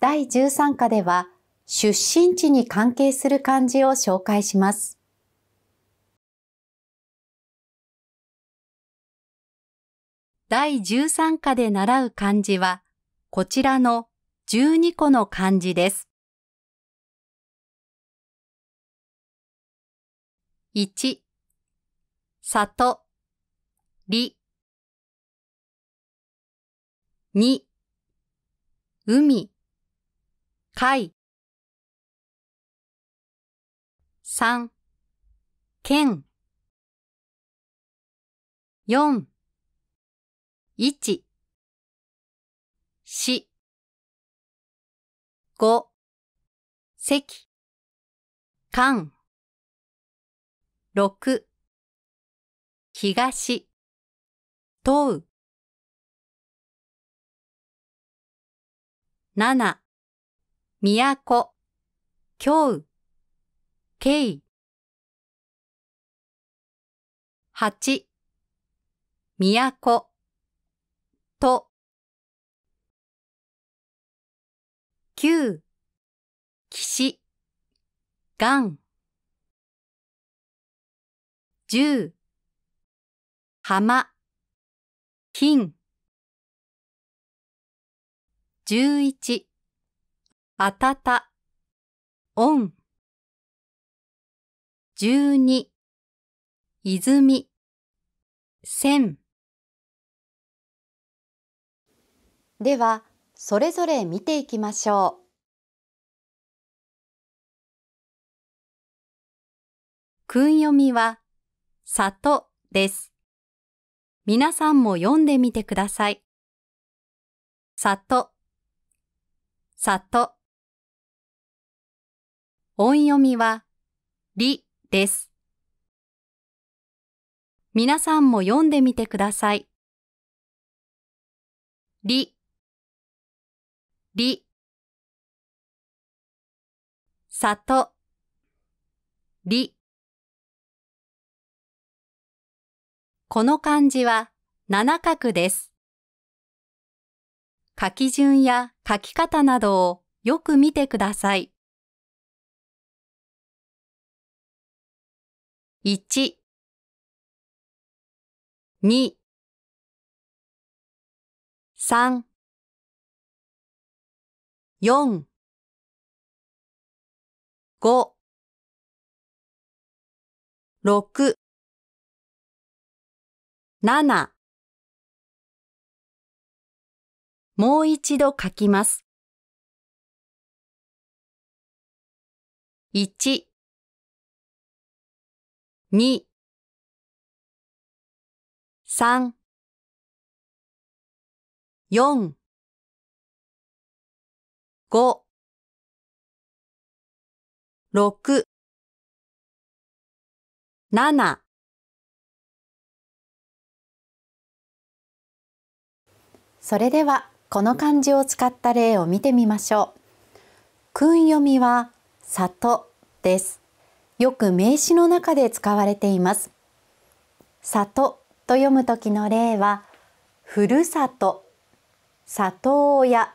第13課では出身地に関係する漢字を紹介します。第13課で習う漢字は、こちらの12個の漢字です。1、里、里。2、海、会3県4 1四五、席関、六、東問う7都、京京。八、都、九、岸、岩。十、浜、金。十一、あたた、おん。十二、泉、千。では、それぞれ見ていきましょう。訓読みは、里です。皆さんも読んでみてください。里、里。音読みは、りです。皆さんも読んでみてください。り、り、里、り。この漢字は七角です。書き順や書き方などをよく見てください。1 2 3 4 5 6 7もう一度書きます。1 2 3 4 5 6 7それではこの漢字を使った例を見てみましょう。訓読みは里です。よく名詞の中で使われています。里と読む時の例は、ふるさと、里親、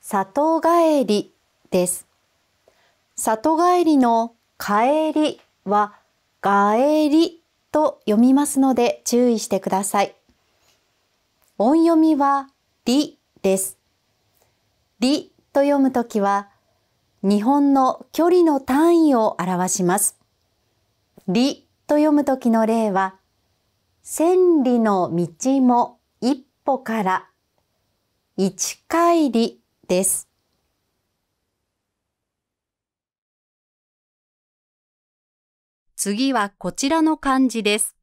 里帰りです。里帰りの帰りは、帰りと読みますので注意してください。音読みは、りです。りと読むときは、日本の距離の単位を表します。里と読む時の例は、千里の道も一歩から一回りです。次はこちらの漢字です。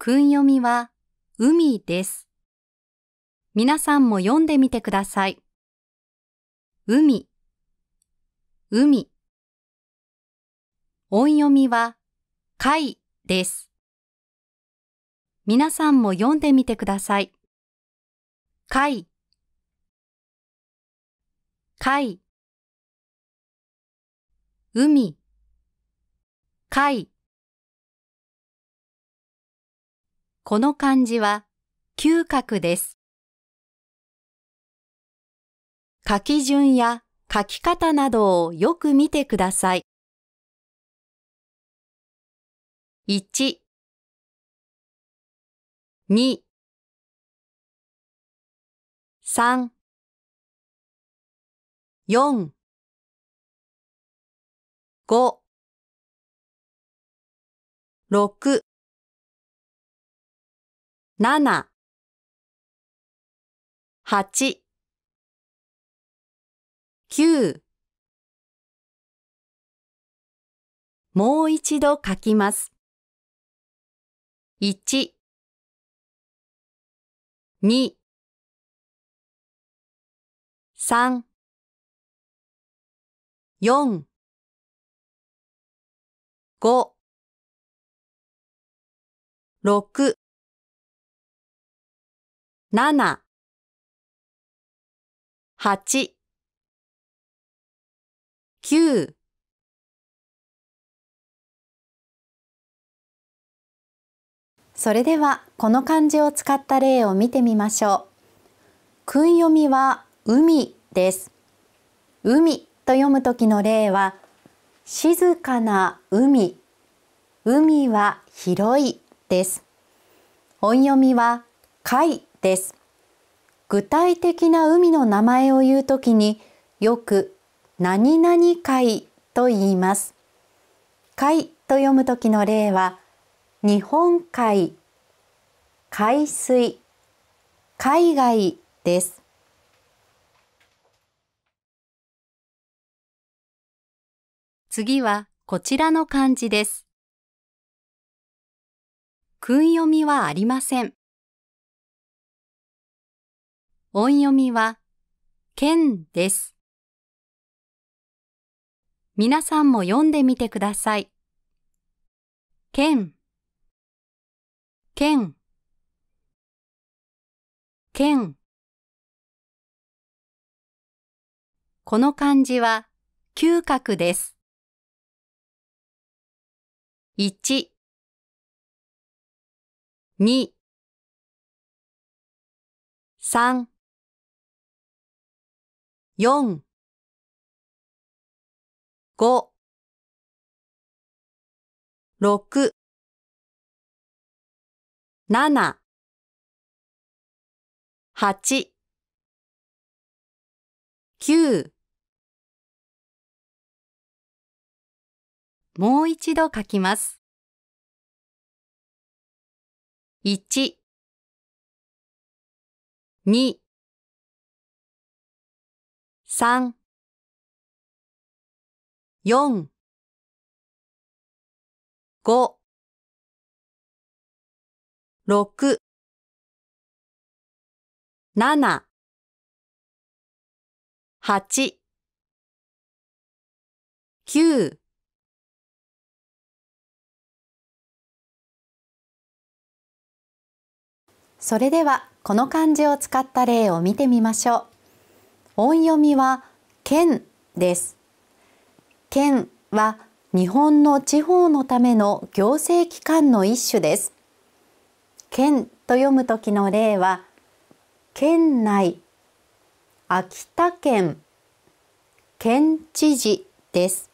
訓読みは海です。皆さんも読んでみてください。海、海。音読みは、海です。皆さんも読んでみてください。海、海、海、海。この漢字は、嗅覚です。書き順や書き方などをよく見てください。1、2、3、4、5、6、7、8、9もう一度書きます。1 2 3 4 5 6 7 8 9それではこの漢字を使った例を見てみましょう訓読みは海です海と読む時の例は静かな海海は広いです音読みは海です具体的な海の名前を言うときによく何々会と言います。会と読む時の例は、日本海、海水、海外です。次はこちらの漢字です。訓読みはありません。音読みは、剣です。皆さんも読んでみてください。剣剣剣この漢字は嗅覚です。1 2 3 4 5 6 7 8 9もう一度書きます。1 2 3それではこの漢字を使った例を見てみましょう。音読みは「剣」です。県は日本の地方のための行政機関の一種です。県と読むときの例は県内秋田県県知事です。